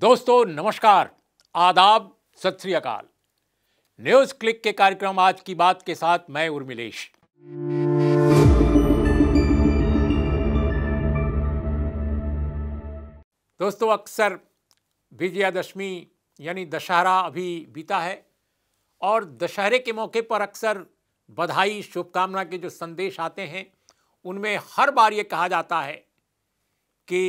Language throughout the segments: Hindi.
दोस्तों नमस्कार आदाब सत श्री अकाल न्यूज क्लिक के कार्यक्रम आज की बात के साथ मैं उर्मिलेश दोस्तों अक्सर विजयादशमी यानी दशहरा अभी बीता है और दशहरे के मौके पर अक्सर बधाई शुभकामना के जो संदेश आते हैं उनमें हर बार ये कहा जाता है कि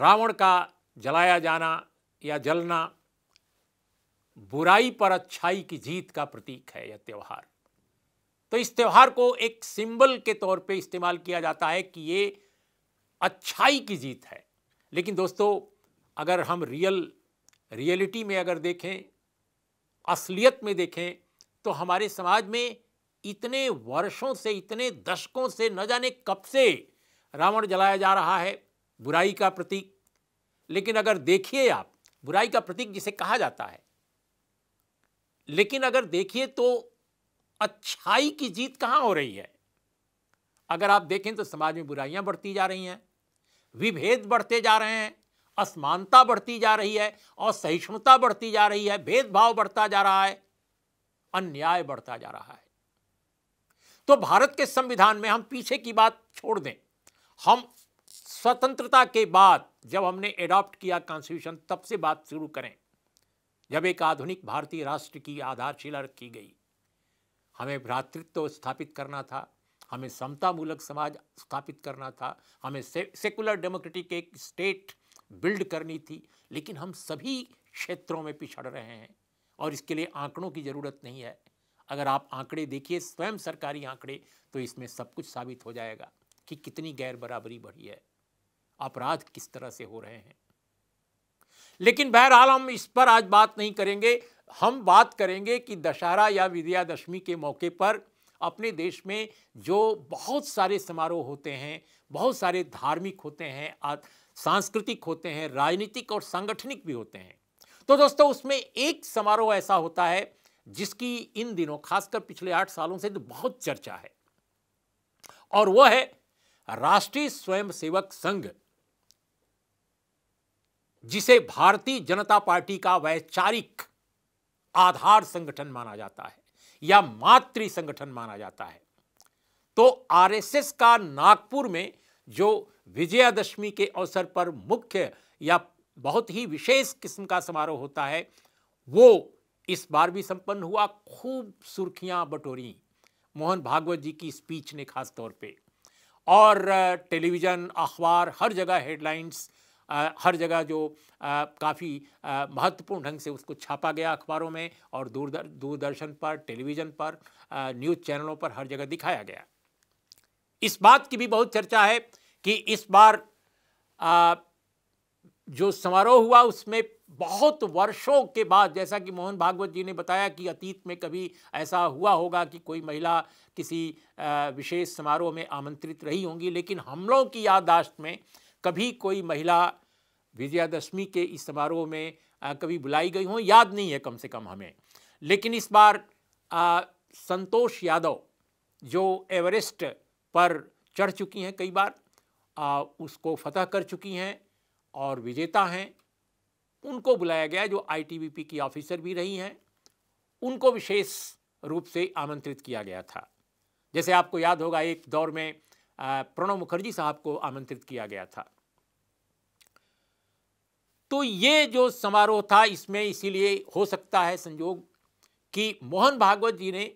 रावण का जलाया जाना या जलना बुराई पर अच्छाई की जीत का प्रतीक है यह त्यौहार तो इस त्यौहार को एक सिंबल के तौर पे इस्तेमाल किया जाता है कि ये अच्छाई की जीत है लेकिन दोस्तों अगर हम रियल रियलिटी में अगर देखें असलियत में देखें तो हमारे समाज में इतने वर्षों से इतने दशकों से न जाने कब से रावण जलाया जा रहा है बुराई का प्रतीक लेकिन अगर देखिए आप बुराई का प्रतीक जिसे कहा जाता है लेकिन अगर देखिए तो अच्छाई की जीत कहाँ हो रही है अगर आप देखें तो समाज में बुराइयां बढ़ती जा रही हैं विभेद बढ़ते जा रहे हैं असमानता बढ़ती जा रही है और सहिष्णुता बढ़ती जा रही है भेदभाव बढ़ता जा रहा है अन्याय बढ़ता जा रहा है तो भारत के संविधान में हम पीछे की बात छोड़ दें हम स्वतंत्रता के बाद जब हमने एडॉप्ट किया कॉन्स्टिट्यूशन तब से बात शुरू करें जब एक आधुनिक भारतीय राष्ट्र की आधारशिला रखी गई हमें भ्रातृत्व स्थापित करना था हमें समतामूलक समाज स्थापित करना था हमें से, सेकुलर डेमोक्रेटिक एक स्टेट बिल्ड करनी थी लेकिन हम सभी क्षेत्रों में पिछड़ रहे हैं और इसके लिए आंकड़ों की ज़रूरत नहीं है अगर आप आंकड़े देखिए स्वयं सरकारी आंकड़े तो इसमें सब कुछ साबित हो जाएगा कि कितनी गैर बराबरी बढ़ी है अपराध किस तरह से हो रहे हैं लेकिन बहरहाल हम इस पर आज बात नहीं करेंगे हम बात करेंगे कि दशहरा या विजयादशमी के मौके पर अपने देश में जो बहुत सारे समारोह होते हैं बहुत सारे धार्मिक होते हैं सांस्कृतिक होते हैं राजनीतिक और सांगठनिक भी होते हैं तो दोस्तों उसमें एक समारोह ऐसा होता है जिसकी इन दिनों खासकर पिछले आठ सालों से तो बहुत चर्चा है और वह है राष्ट्रीय स्वयंसेवक संघ जिसे भारतीय जनता पार्टी का वैचारिक आधार संगठन माना जाता है या मातृ संगठन माना जाता है तो आरएसएस का नागपुर में जो विजयादशमी के अवसर पर मुख्य या बहुत ही विशेष किस्म का समारोह होता है वो इस बार भी संपन्न हुआ खूब सुर्खियां बटोरी मोहन भागवत जी की स्पीच ने खास तौर पे और टेलीविज़न अखबार हर जगह हेडलाइंस हर जगह जो काफ़ी महत्वपूर्ण ढंग से उसको छापा गया अखबारों में और दूर दूरदर्शन पर टेलीविज़न पर न्यूज़ चैनलों पर हर जगह दिखाया गया इस बात की भी बहुत चर्चा है कि इस बार आ, जो समारोह हुआ उसमें बहुत वर्षों के बाद जैसा कि मोहन भागवत जी ने बताया कि अतीत में कभी ऐसा हुआ होगा कि कोई महिला किसी विशेष समारोह में आमंत्रित रही होंगी लेकिन हम लोगों की याददाश्त में कभी कोई महिला विजयादशमी के इस समारोह में आ, कभी बुलाई गई हों याद नहीं है कम से कम हमें लेकिन इस बार आ, संतोष यादव जो एवरेस्ट पर चढ़ चुकी हैं कई बार आ, उसको फतह कर चुकी हैं और विजेता हैं उनको बुलाया गया जो आईटीबीपी की ऑफिसर भी रही हैं उनको विशेष रूप से आमंत्रित किया गया था जैसे आपको याद होगा एक दौर में प्रणब मुखर्जी साहब को आमंत्रित किया गया था तो ये जो समारोह था इसमें इसीलिए हो सकता है संयोग कि मोहन भागवत जी ने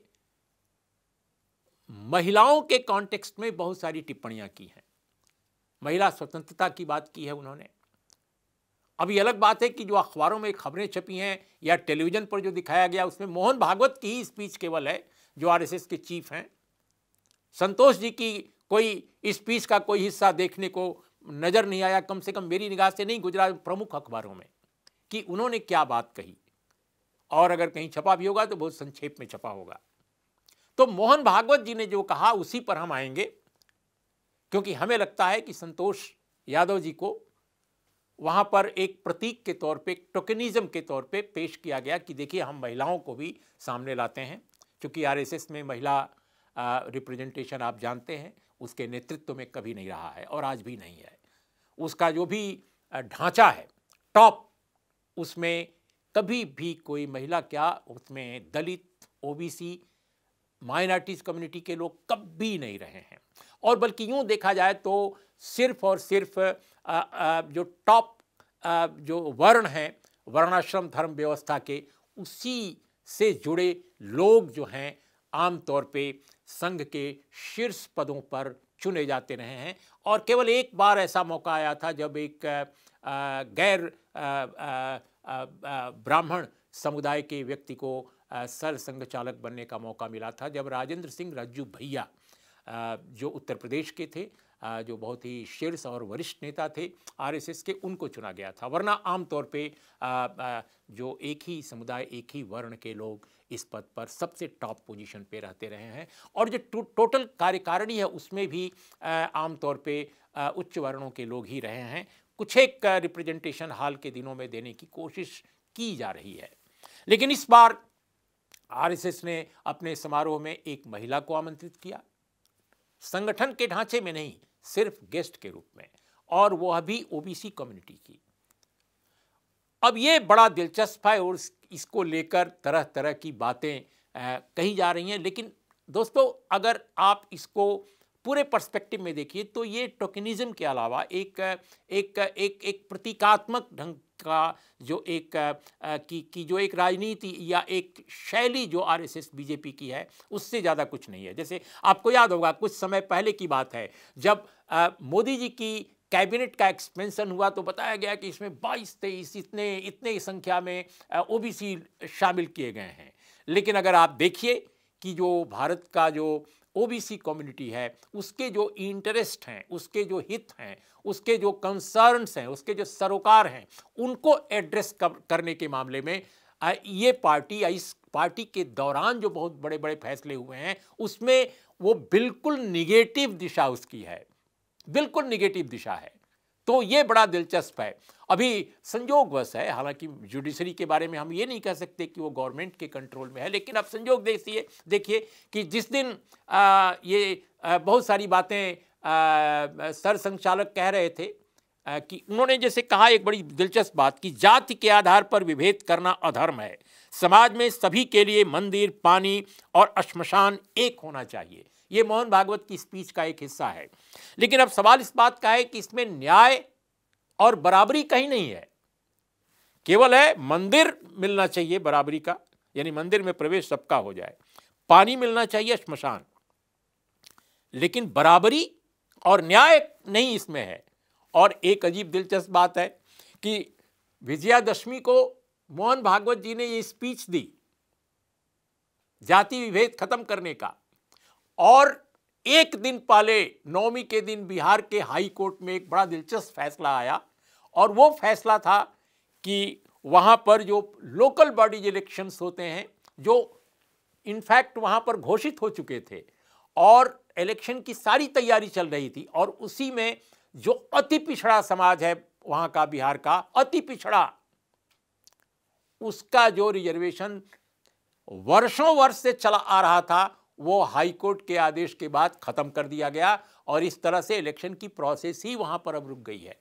महिलाओं के कॉन्टेक्स्ट में बहुत सारी टिप्पणियां की हैं महिला स्वतंत्रता की बात की है उन्होंने अभी अलग बात है कि जो अखबारों में खबरें छपी हैं या टेलीविज़न पर जो दिखाया गया उसमें मोहन भागवत की ही स्पीच केवल है जो आरएसएस के चीफ हैं संतोष जी की कोई स्पीच का कोई हिस्सा देखने को नज़र नहीं आया कम से कम मेरी निगाह से नहीं गुजरा प्रमुख अखबारों में कि उन्होंने क्या बात कही और अगर कहीं छपा भी होगा तो बहुत संक्षेप में छपा होगा तो मोहन भागवत जी ने जो कहा उसी पर हम आएंगे क्योंकि हमें लगता है कि संतोष यादव जी को वहां पर एक प्रतीक के तौर पे टोकनिज्म के तौर पे पेश किया गया कि देखिए हम महिलाओं को भी सामने लाते हैं क्योंकि आरएसएस में महिला रिप्रेजेंटेशन आप जानते हैं उसके नेतृत्व में कभी नहीं रहा है और आज भी नहीं है उसका जो भी ढांचा है टॉप उसमें कभी भी कोई महिला क्या उसमें दलित ओबीसी माइनॉरिटीज़ कम्युनिटी के लोग कभी नहीं रहे हैं और बल्कि यूँ देखा जाए तो सिर्फ और सिर्फ आ, आ, जो टॉप जो वर्ण हैं वर्णाश्रम धर्म व्यवस्था के उसी से जुड़े लोग जो हैं आमतौर पे संघ के शीर्ष पदों पर चुने जाते रहे हैं और केवल एक बार ऐसा मौका आया था जब एक गैर ब्राह्मण समुदाय के व्यक्ति को सर संघ चालक बनने का मौका मिला था जब राजेंद्र सिंह रज्जू भैया जो उत्तर प्रदेश के थे जो बहुत ही शीर्ष और वरिष्ठ नेता थे आरएसएस के उनको चुना गया था वरना आमतौर पर जो एक ही समुदाय एक ही वर्ण के लोग इस पद पर सबसे टॉप पोजीशन पे रहते रहे हैं और जो टो, टोटल कार्यकारिणी है उसमें भी आमतौर पे उच्च वर्णों के लोग ही रहे हैं कुछ एक रिप्रेजेंटेशन हाल के दिनों में देने की कोशिश की जा रही है लेकिन इस बार आरएसएस ने अपने समारोह में एक महिला को आमंत्रित किया संगठन के ढांचे में नहीं सिर्फ गेस्ट के रूप में और वह भी ओबीसी कम्युनिटी की अब ये बड़ा दिलचस्प है और इसको लेकर तरह तरह की बातें कही जा रही हैं लेकिन दोस्तों अगर आप इसको पूरे पर्सपेक्टिव में देखिए तो ये टोकनिज्म के अलावा एक एक एक एक प्रतीकात्मक ढंग का जो एक की, की जो एक राजनीति या एक शैली जो आरएसएस बीजेपी की है उससे ज़्यादा कुछ नहीं है जैसे आपको याद होगा कुछ समय पहले की बात है जब मोदी जी की कैबिनेट का एक्सपेंशन हुआ तो बताया गया कि इसमें 22 तेईस इतने इतने संख्या में ओबीसी शामिल किए गए हैं लेकिन अगर आप देखिए कि जो भारत का जो ओबीसी कम्युनिटी है उसके जो इंटरेस्ट हैं उसके जो हित हैं उसके जो कंसर्न्स हैं उसके जो सरोकार हैं उनको एड्रेस करने के मामले में ये पार्टी या इस पार्टी के दौरान जो बहुत बड़े बड़े फैसले हुए हैं उसमें वो बिल्कुल निगेटिव दिशा उसकी है बिल्कुल निगेटिव दिशा है तो ये बड़ा दिलचस्प है अभी संजोगवश है हालांकि जुडिशरी के बारे में हम ये नहीं कह सकते कि वो गवर्नमेंट के कंट्रोल में है लेकिन अब संयोग देखिए देखिए कि जिस दिन आ, ये आ, बहुत सारी बातें सर संचालक कह रहे थे आ, कि उन्होंने जैसे कहा एक बड़ी दिलचस्प बात कि जाति के आधार पर विभेद करना अधर्म है समाज में सभी के लिए मंदिर पानी और शमशान एक होना चाहिए ये मोहन भागवत की स्पीच का एक हिस्सा है लेकिन अब सवाल इस बात का है कि इसमें न्याय और बराबरी कहीं नहीं है केवल है मंदिर मिलना चाहिए बराबरी का यानी मंदिर में प्रवेश सबका हो जाए पानी मिलना चाहिए श्मशान लेकिन बराबरी और न्याय नहीं इसमें है और एक अजीब दिलचस्प बात है कि विजयादशमी को मोहन भागवत जी ने ये स्पीच दी जाति विभेद खत्म करने का और एक दिन पहले नौमी के दिन बिहार के हाई कोर्ट में एक बड़ा दिलचस्प फैसला आया और वो फैसला था कि वहाँ पर जो लोकल बॉडीज इलेक्शंस होते हैं जो इनफैक्ट वहाँ पर घोषित हो चुके थे और इलेक्शन की सारी तैयारी चल रही थी और उसी में जो अति पिछड़ा समाज है वहाँ का बिहार का अति पिछड़ा उसका जो रिजर्वेशन वर्षों वर्ष से चला आ रहा था वो हाईकोर्ट के आदेश के बाद ख़त्म कर दिया गया और इस तरह से इलेक्शन की प्रोसेस ही वहाँ पर अब रुक गई है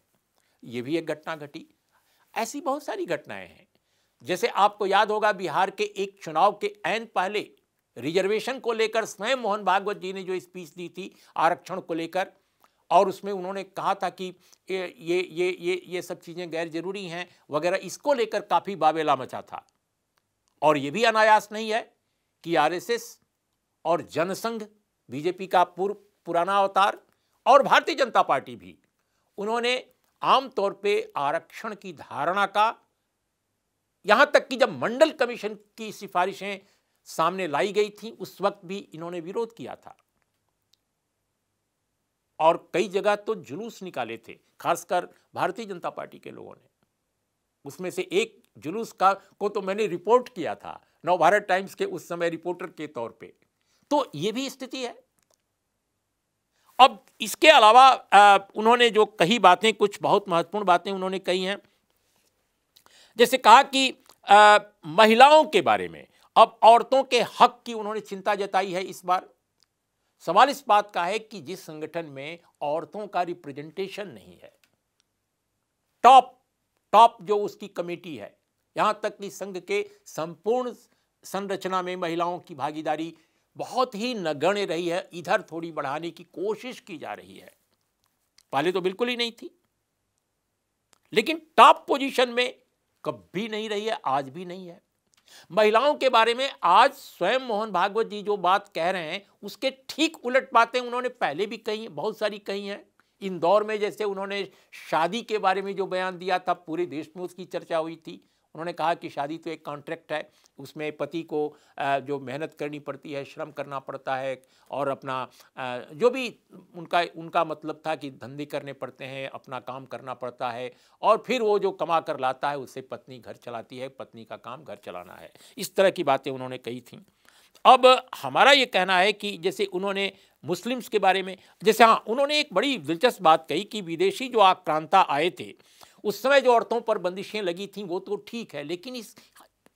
ये भी एक घटना घटी ऐसी बहुत सारी घटनाएं हैं जैसे आपको याद होगा बिहार के एक चुनाव के ऐन पहले रिजर्वेशन को लेकर स्वयं मोहन भागवत जी ने जो स्पीच दी थी आरक्षण को लेकर और उसमें उन्होंने कहा था कि ये ये ये ये, ये सब चीज़ें गैर जरूरी हैं वगैरह इसको लेकर काफ़ी बाबेला मचा था और ये भी अनायास नहीं है कि आरएसएस और जनसंघ बीजेपी का पूर्व पुराना अवतार और भारतीय जनता पार्टी भी उन्होंने आमतौर पे आरक्षण की धारणा का यहां तक कि जब मंडल कमीशन की सिफारिशें सामने लाई गई थी उस वक्त भी इन्होंने विरोध किया था और कई जगह तो जुलूस निकाले थे खासकर भारतीय जनता पार्टी के लोगों ने उसमें से एक जुलूस का को तो मैंने रिपोर्ट किया था नव भारत टाइम्स के उस समय रिपोर्टर के तौर पर तो ये भी स्थिति है अब इसके अलावा उन्होंने जो कही बातें कुछ बहुत महत्वपूर्ण बातें उन्होंने कही हैं जैसे कहा कि आ, महिलाओं के बारे में अब औरतों के हक की उन्होंने चिंता जताई है इस बार सवाल इस बात का है कि जिस संगठन में औरतों का रिप्रेजेंटेशन नहीं है टॉप टॉप जो उसकी कमेटी है यहां तक कि संघ के संपूर्ण संरचना में महिलाओं की भागीदारी बहुत ही नगण्य रही है इधर थोड़ी बढ़ाने की कोशिश की जा रही है पहले तो बिल्कुल ही नहीं थी लेकिन टॉप पोजीशन में कभी नहीं रही है आज भी नहीं है महिलाओं के बारे में आज स्वयं मोहन भागवत जी जो बात कह रहे हैं उसके ठीक उलट बातें उन्होंने पहले भी कही बहुत सारी कही हैं इंदौर में जैसे उन्होंने शादी के बारे में जो बयान दिया था पूरे देश में उसकी चर्चा हुई थी उन्होंने कहा कि शादी तो एक कॉन्ट्रैक्ट है उसमें पति को जो मेहनत करनी पड़ती है श्रम करना पड़ता है और अपना जो भी उनका उनका मतलब था कि धंधे करने पड़ते हैं अपना काम करना पड़ता है और फिर वो जो कमा कर लाता है उससे पत्नी घर चलाती है पत्नी का काम घर चलाना है इस तरह की बातें उन्होंने कही थी अब हमारा ये कहना है कि जैसे उन्होंने मुस्लिम्स के बारे में जैसे हाँ उन्होंने एक बड़ी दिलचस्प बात कही कि विदेशी जो आक्रांता आए थे उस समय जो औरतों पर बंदिशें लगी थी वो तो ठीक है लेकिन इस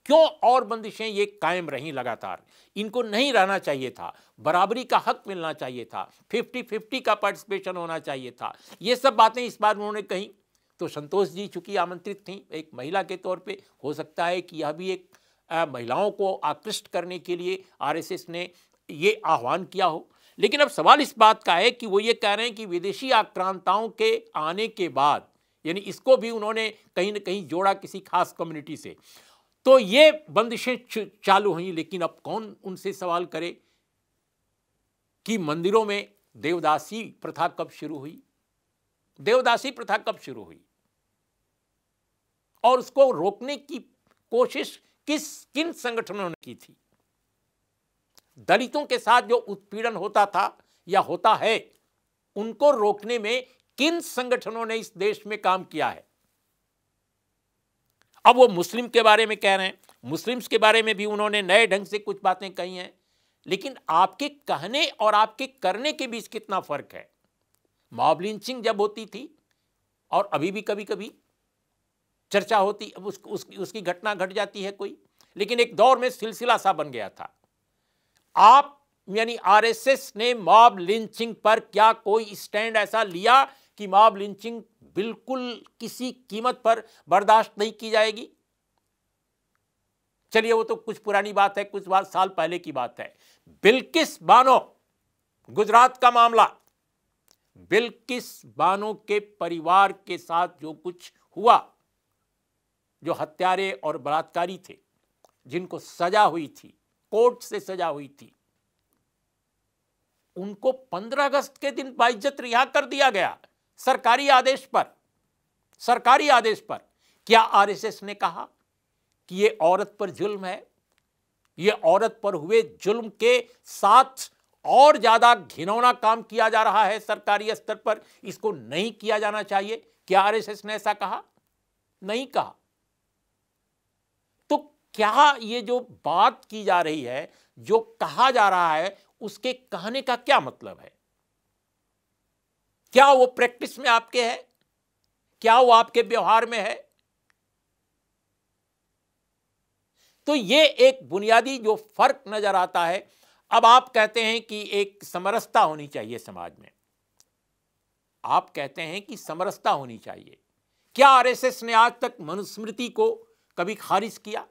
क्यों और बंदिशें ये कायम रहीं लगातार इनको नहीं रहना चाहिए था बराबरी का हक मिलना चाहिए था फिफ्टी फिफ्टी का पार्टिसिपेशन होना चाहिए था ये सब बातें इस बार उन्होंने कही तो संतोष जी चूंकि आमंत्रित थी एक महिला के तौर पे हो सकता है कि यह भी एक आ, महिलाओं को आकृष्ट करने के लिए आरएसएस ने ये आह्वान किया हो लेकिन अब सवाल इस बात का है कि वो ये कह रहे हैं कि विदेशी आक्रांताओं के आने के बाद यानी इसको भी उन्होंने कहीं ना कहीं जोड़ा किसी खास कम्युनिटी से तो ये बंदिशें चालू हुई लेकिन अब कौन उनसे सवाल करे कि मंदिरों में देवदासी प्रथा कब शुरू हुई देवदासी प्रथा कब शुरू हुई और उसको रोकने की कोशिश किस किन संगठनों ने की थी दलितों के साथ जो उत्पीड़न होता था या होता है उनको रोकने में किन संगठनों ने इस देश में काम किया है अब वो मुस्लिम के बारे में कह रहे हैं मुस्लिम्स के बारे में भी उन्होंने नए ढंग से कुछ बातें कही हैं लेकिन आपके कहने और आपके करने के बीच कितना फर्क है मॉब लिंचिंग जब होती थी और अभी भी कभी कभी चर्चा होती अब उस, उसकी उसकी घटना घट गट जाती है कोई लेकिन एक दौर में सिलसिला सा बन गया था आप यानी आरएसएस ने मॉब लिंचिंग पर क्या कोई स्टैंड ऐसा लिया कि मॉब लिंचिंग बिल्कुल किसी कीमत पर बर्दाश्त नहीं की जाएगी चलिए वो तो कुछ पुरानी बात है कुछ बात साल पहले की बात है बिल्किस बानो गुजरात का मामला बिल्किस बानो के परिवार के साथ जो कुछ हुआ जो हत्यारे और बलात्कारी थे जिनको सजा हुई थी कोर्ट से सजा हुई थी उनको 15 अगस्त के दिन बाइज्जत रिहा कर दिया गया सरकारी आदेश पर सरकारी आदेश पर क्या आरएसएस ने कहा कि ये औरत पर जुल्म है ये औरत पर हुए जुल्म के साथ और ज्यादा घिनौना काम किया जा रहा है सरकारी स्तर पर इसको नहीं किया जाना चाहिए क्या आरएसएस ने ऐसा कहा नहीं कहा तो क्या ये जो बात की जा रही है जो कहा जा रहा है उसके कहने का क्या मतलब है क्या वो प्रैक्टिस में आपके है क्या वो आपके व्यवहार में है तो ये एक बुनियादी जो फर्क नजर आता है अब आप कहते हैं कि एक समरसता होनी चाहिए समाज में आप कहते हैं कि समरसता होनी चाहिए क्या आरएसएस ने आज तक मनुस्मृति को कभी खारिज किया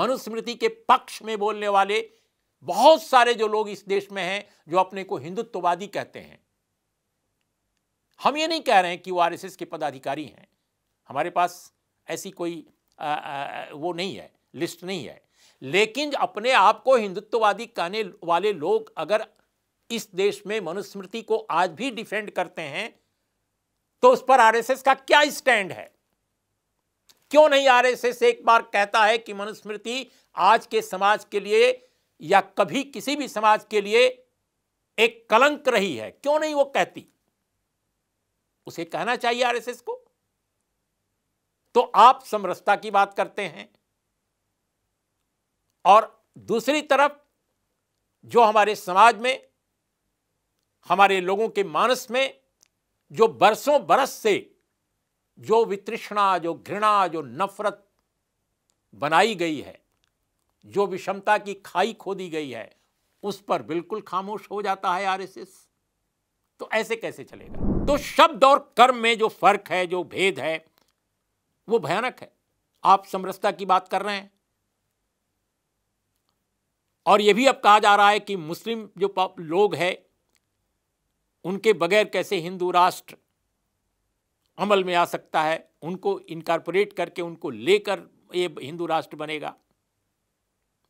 मनुस्मृति के पक्ष में बोलने वाले बहुत सारे जो लोग इस देश में हैं जो अपने को हिंदुत्ववादी कहते हैं हम ये नहीं कह रहे हैं कि वो आरएसएस के पदाधिकारी हैं हमारे पास ऐसी कोई आ, आ, वो नहीं है लिस्ट नहीं है लेकिन अपने आप को हिंदुत्ववादी कहने वाले लोग अगर इस देश में मनुस्मृति को आज भी डिफेंड करते हैं तो उस पर आरएसएस का क्या स्टैंड है क्यों नहीं आरएसएस एक बार कहता है कि मनुस्मृति आज के समाज के लिए या कभी किसी भी समाज के लिए एक कलंक रही है क्यों नहीं वो कहती उसे कहना चाहिए आरएसएस को तो आप समरसता की बात करते हैं और दूसरी तरफ जो हमारे समाज में हमारे लोगों के मानस में जो बरसों बरस से जो वितृष्णा जो घृणा जो नफरत बनाई गई है जो विषमता की खाई खोदी गई है उस पर बिल्कुल खामोश हो जाता है आरएसएस तो ऐसे कैसे चलेगा तो शब्द और कर्म में जो फर्क है जो भेद है वो भयानक है आप समरसता की बात कर रहे हैं और यह भी अब कहा जा रहा है कि मुस्लिम जो लोग हैं उनके बगैर कैसे हिंदू राष्ट्र अमल में आ सकता है उनको इनकारपोरेट करके उनको लेकर ये हिंदू राष्ट्र बनेगा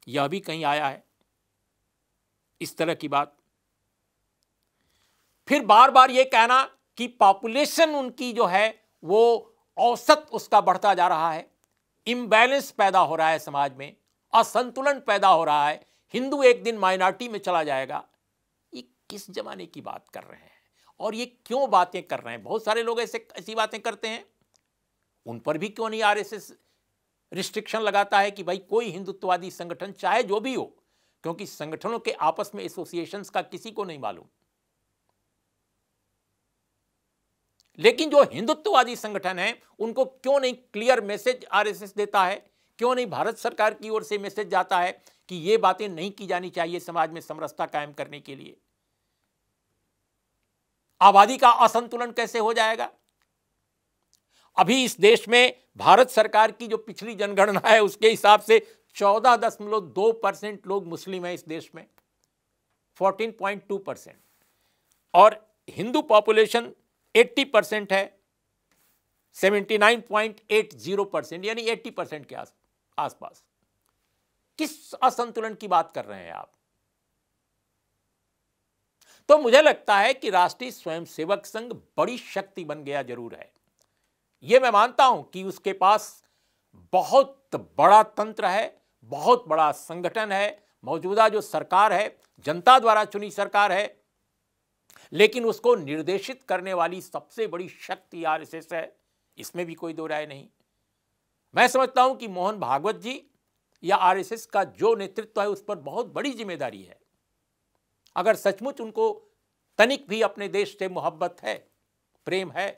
यह भी कहीं आया है इस तरह की बात फिर बार बार यह कहना कि पॉपुलेशन उनकी जो है वो औसत उसका बढ़ता जा रहा है इम्बैलेंस पैदा हो रहा है समाज में असंतुलन पैदा हो रहा है हिंदू एक दिन माइनॉरिटी में चला जाएगा ये किस जमाने की बात कर रहे हैं और ये क्यों बातें कर रहे हैं बहुत सारे लोग ऐसे ऐसी बातें करते हैं उन पर भी क्यों नहीं आरएसएस रिस्ट्रिक्शन लगाता है कि भाई कोई हिंदुत्ववादी संगठन चाहे जो भी हो क्योंकि संगठनों के आपस में एसोसिएशन का किसी को नहीं मालूम लेकिन जो हिंदुत्ववादी संगठन है उनको क्यों नहीं क्लियर मैसेज आरएसएस देता है क्यों नहीं भारत सरकार की ओर से मैसेज जाता है कि ये बातें नहीं की जानी चाहिए समाज में समरसता कायम करने के लिए आबादी का असंतुलन कैसे हो जाएगा अभी इस देश में भारत सरकार की जो पिछली जनगणना है उसके हिसाब से चौदह दशमलव दो परसेंट लोग मुस्लिम हैं इस देश में फोर्टीन पॉइंट टू परसेंट और हिंदू पॉपुलेशन एट्टी परसेंट है seventy nine point eight zero percent यानी एट्टी परसेंट के आसपास किस असंतुलन की बात कर रहे हैं आप तो मुझे लगता है कि राष्ट्रीय स्वयंसेवक संघ बड़ी शक्ति बन गया जरूर है यह मैं मानता हूं कि उसके पास बहुत बड़ा तंत्र है बहुत बड़ा संगठन है मौजूदा जो सरकार है जनता द्वारा चुनी सरकार है लेकिन उसको निर्देशित करने वाली सबसे बड़ी शक्ति आर एस एस है इसमें भी कोई दो राय नहीं मैं समझता हूं कि मोहन भागवत जी या आरएसएस का जो नेतृत्व है उस पर बहुत बड़ी जिम्मेदारी है अगर सचमुच उनको तनिक भी अपने देश से मोहब्बत है प्रेम है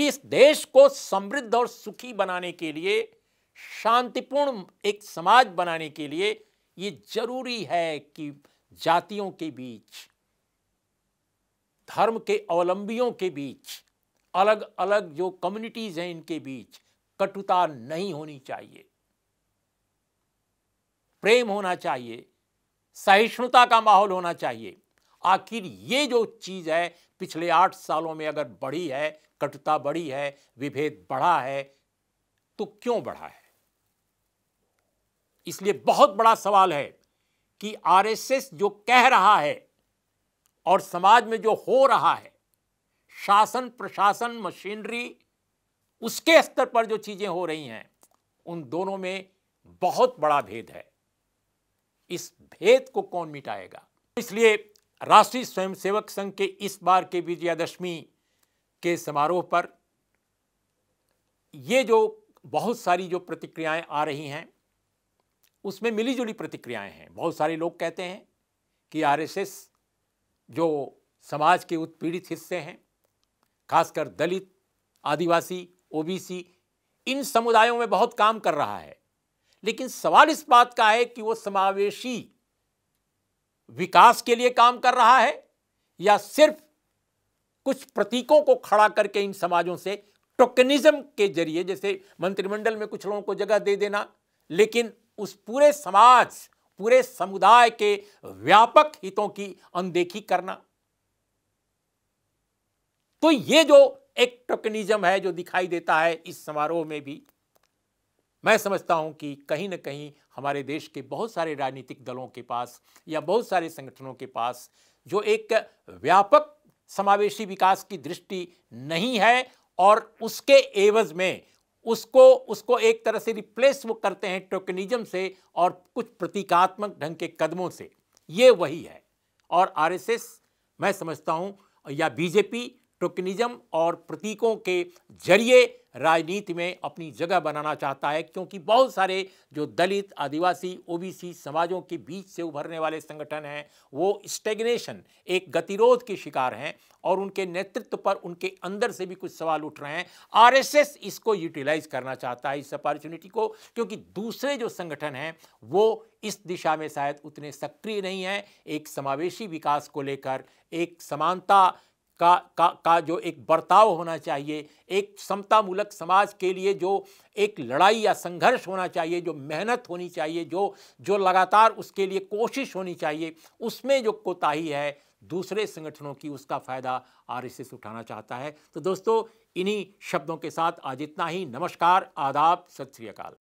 कि इस देश को समृद्ध और सुखी बनाने के लिए शांतिपूर्ण एक समाज बनाने के लिए ये जरूरी है कि जातियों के बीच धर्म के अवलंबियों के बीच अलग अलग जो कम्युनिटीज हैं इनके बीच कटुता नहीं होनी चाहिए प्रेम होना चाहिए सहिष्णुता का माहौल होना चाहिए आखिर ये जो चीज़ है पिछले आठ सालों में अगर बढ़ी है कटुता बढ़ी है विभेद बढ़ा है तो क्यों बढ़ा है इसलिए बहुत बड़ा सवाल है कि आरएसएस जो कह रहा है और समाज में जो हो रहा है शासन प्रशासन मशीनरी उसके स्तर पर जो चीज़ें हो रही हैं उन दोनों में बहुत बड़ा भेद है इस भेद को कौन मिटाएगा इसलिए राष्ट्रीय स्वयंसेवक संघ के इस बार के विजयादशमी के समारोह पर ये जो बहुत सारी जो प्रतिक्रियाएं आ रही हैं उसमें मिली जुली प्रतिक्रियाएं हैं बहुत सारे लोग कहते हैं कि आरएसएस जो समाज के उत्पीड़ित हिस्से हैं खासकर दलित आदिवासी ओबीसी इन समुदायों में बहुत काम कर रहा है लेकिन सवाल इस बात का है कि वो समावेशी विकास के लिए काम कर रहा है या सिर्फ कुछ प्रतीकों को खड़ा करके इन समाजों से टोकनिज्म के जरिए जैसे मंत्रिमंडल में कुछ लोगों को जगह दे देना लेकिन उस पूरे समाज पूरे समुदाय के व्यापक हितों की अनदेखी करना तो ये जो एक टोकनिज्म है जो दिखाई देता है इस समारोह में भी मैं समझता हूं कि कहीं ना कहीं हमारे देश के बहुत सारे राजनीतिक दलों के पास या बहुत सारे संगठनों के पास जो एक व्यापक समावेशी विकास की दृष्टि नहीं है और उसके एवज में उसको उसको एक तरह से रिप्लेस वो करते हैं टोकनिज्म से और कुछ प्रतीकात्मक ढंग के कदमों से ये वही है और आरएसएस मैं समझता हूँ या बीजेपी टोकनिज्म और प्रतीकों के जरिए राजनीति में अपनी जगह बनाना चाहता है क्योंकि बहुत सारे जो दलित आदिवासी ओबीसी समाजों के बीच से उभरने वाले संगठन हैं वो स्टेगनेशन एक गतिरोध के शिकार हैं और उनके नेतृत्व पर उनके अंदर से भी कुछ सवाल उठ रहे हैं आरएसएस इसको यूटिलाइज करना चाहता है इस अपॉर्चुनिटी को क्योंकि दूसरे जो संगठन हैं वो इस दिशा में शायद उतने सक्रिय नहीं हैं एक समावेशी विकास को लेकर एक समानता का का का जो एक बर्ताव होना चाहिए एक समतामूलक समाज के लिए जो एक लड़ाई या संघर्ष होना चाहिए जो मेहनत होनी चाहिए जो जो लगातार उसके लिए कोशिश होनी चाहिए उसमें जो कोताही है दूसरे संगठनों की उसका फ़ायदा आरएसएस उठाना चाहता है तो दोस्तों इन्हीं शब्दों के साथ आज इतना ही नमस्कार आदाब सत श्रीकाल